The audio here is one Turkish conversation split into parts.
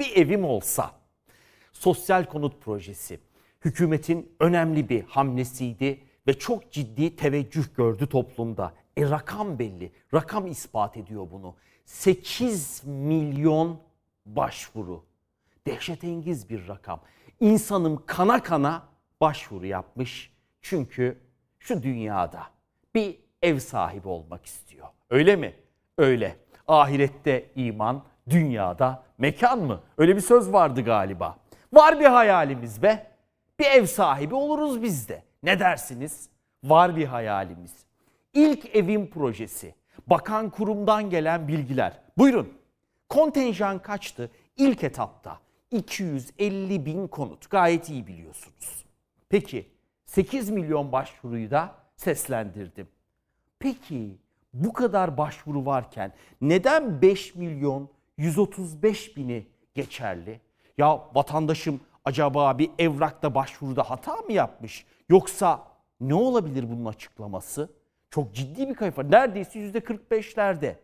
bir evim olsa. Sosyal konut projesi hükümetin önemli bir hamlesiydi ve çok ciddi teveccüh gördü toplumda. E rakam belli, rakam ispat ediyor bunu. 8 milyon başvuru. dehşet engiz bir rakam. İnsanım kana kana başvuru yapmış. Çünkü şu dünyada bir ev sahibi olmak istiyor. Öyle mi? Öyle. Ahirette iman, dünyada mekan mı? Öyle bir söz vardı galiba. Var bir hayalimiz be. Bir ev sahibi oluruz biz de. Ne dersiniz? Var bir hayalimiz. İlk evin projesi. Bakan kurumdan gelen bilgiler. Buyurun. Kontenjan kaçtı? İlk etapta 250 bin konut. Gayet iyi biliyorsunuz. Peki 8 milyon başvuruyu da seslendirdim. Peki bu kadar başvuru varken neden 5 milyon 135 bini geçerli. Ya vatandaşım acaba bir evrakta başvuruda hata mı yapmış? Yoksa ne olabilir bunun açıklaması? Çok ciddi bir kayıp var. Neredeyse %45'lerde.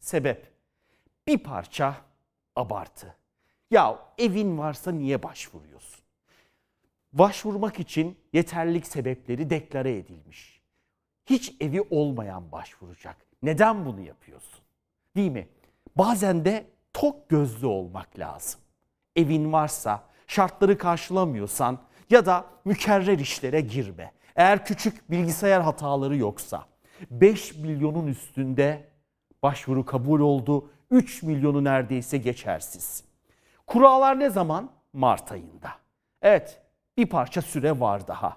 Sebep bir parça abartı. Ya evin varsa niye başvuruyorsun? Başvurmak için yeterlilik sebepleri deklare edilmiş. Hiç evi olmayan başvuracak. Neden bunu yapıyorsun? Değil mi? Bazen de tok gözlü olmak lazım. Evin varsa, şartları karşılamıyorsan ya da mükerrer işlere girme. Eğer küçük bilgisayar hataları yoksa 5 milyonun üstünde başvuru kabul oldu. 3 milyonu neredeyse geçersiz. Kurallar ne zaman? Mart ayında. Evet bir parça süre var daha.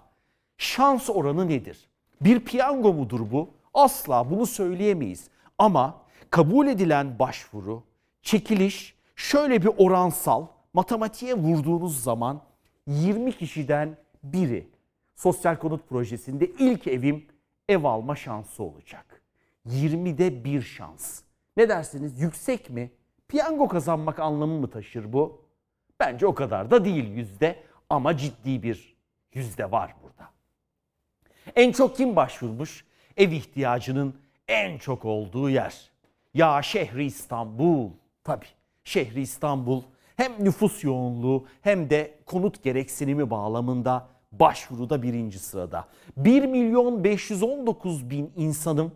Şans oranı nedir? Bir piyango mudur bu? Asla bunu söyleyemeyiz. Ama kabul edilen başvuru çekiliş şöyle bir oransal matematiğe vurduğunuz zaman 20 kişiden biri sosyal konut projesinde ilk evim ev alma şansı olacak. 20'de bir şans. Ne dersiniz yüksek mi? Piyango kazanmak anlamı mı taşır bu? Bence o kadar da değil yüzde ama ciddi bir yüzde var burada. En çok kim başvurmuş? Ev ihtiyacının en çok olduğu yer. Ya şehri İstanbul. Tabii şehri İstanbul hem nüfus yoğunluğu hem de konut gereksinimi bağlamında başvuruda birinci sırada. 1 milyon 519 bin insanım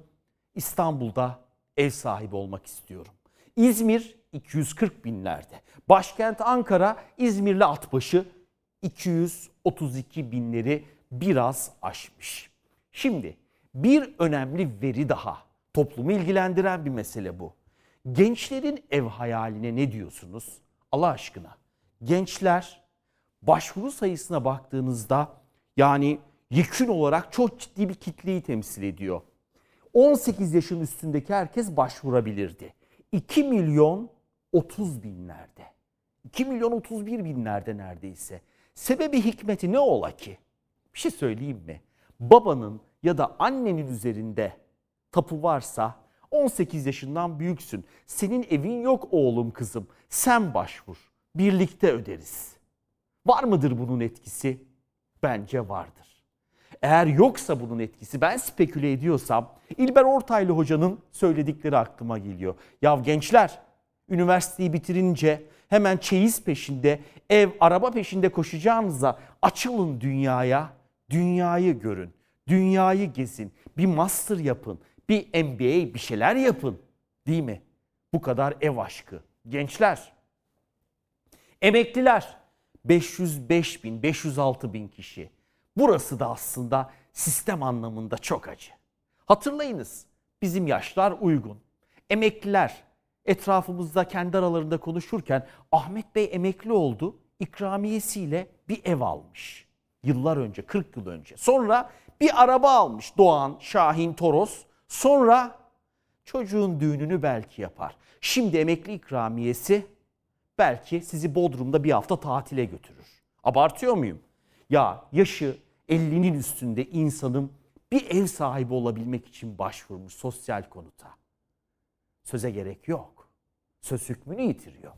İstanbul'da ev sahibi olmak istiyorum. İzmir 240 binlerde. Başkent Ankara İzmirli at başı 232 binleri biraz aşmış. Şimdi bir önemli veri daha. Toplumu ilgilendiren bir mesele bu. Gençlerin ev hayaline ne diyorsunuz? Allah aşkına. Gençler başvuru sayısına baktığınızda yani yekün olarak çok ciddi bir kitleyi temsil ediyor. 18 yaşın üstündeki herkes başvurabilirdi. 2 milyon 30 binlerde. 2 milyon 31 binlerde neredeyse. Sebebi hikmeti ne ola ki? Bir şey söyleyeyim mi? Babanın ya da annenin üzerinde tapu varsa 18 yaşından büyüksün. Senin evin yok oğlum kızım. Sen başvur. Birlikte öderiz. Var mıdır bunun etkisi? Bence vardır. Eğer yoksa bunun etkisi ben speküle ediyorsam İlber Ortaylı hocanın söyledikleri aklıma geliyor. Ya gençler üniversiteyi bitirince hemen çeyiz peşinde, ev, araba peşinde koşacağınıza açılın dünyaya, dünyayı görün, dünyayı gezin, bir master yapın, bir MBA bir şeyler yapın. Değil mi? Bu kadar ev aşkı. Gençler. Emekliler. 505 bin, 506 bin kişi. Burası da aslında sistem anlamında çok acı. Hatırlayınız bizim yaşlar uygun. Emekliler etrafımızda kendi aralarında konuşurken Ahmet Bey emekli oldu ikramiyesiyle bir ev almış. Yıllar önce 40 yıl önce. Sonra bir araba almış Doğan, Şahin, Toros. Sonra çocuğun düğününü belki yapar. Şimdi emekli ikramiyesi belki sizi Bodrum'da bir hafta tatile götürür. Abartıyor muyum? Ya yaşı 50'nin üstünde insanım bir ev sahibi olabilmek için başvurmuş sosyal konuta. Söze gerek yok. Söz hükmünü yitiriyor.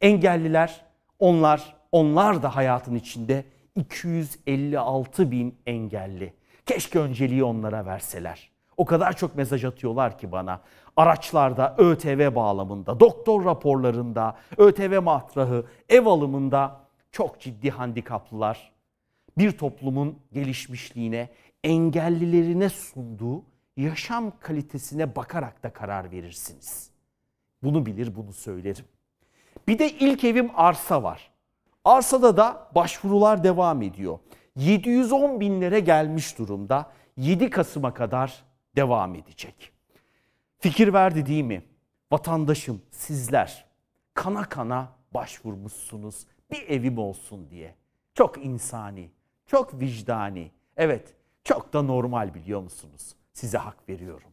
Engelliler onlar onlar da hayatın içinde 256 bin engelli. Keşke önceliği onlara verseler. O kadar çok mesaj atıyorlar ki bana. Araçlarda, ÖTV bağlamında, doktor raporlarında, ÖTV matrahı, ev alımında çok ciddi handikaplılar. Bir toplumun gelişmişliğine, engellilerine sunduğu yaşam kalitesine bakarak da karar verirsiniz. Bunu bilir, bunu söylerim. Bir de ilk evim arsa var. Arsada da başvurular devam ediyor. 710 binlere gelmiş durumda. 7 Kasım'a kadar devam edecek. Fikir verdi değil mi? Vatandaşım sizler kana kana başvurmuşsunuz bir evim olsun diye. Çok insani, çok vicdani, evet çok da normal biliyor musunuz? Size hak veriyorum.